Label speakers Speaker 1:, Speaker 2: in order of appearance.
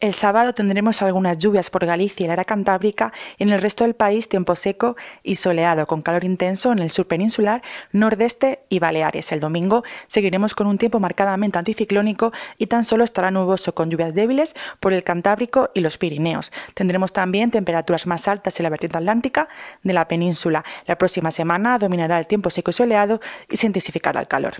Speaker 1: El sábado tendremos algunas lluvias por Galicia y la era cantábrica, y en el resto del país tiempo seco y soleado, con calor intenso en el sur peninsular, nordeste y Baleares. El domingo seguiremos con un tiempo marcadamente anticiclónico y tan solo estará nuboso con lluvias débiles por el Cantábrico y los Pirineos. Tendremos también temperaturas más altas en la vertiente atlántica de la península. La próxima semana dominará el tiempo seco y soleado y se intensificará el calor.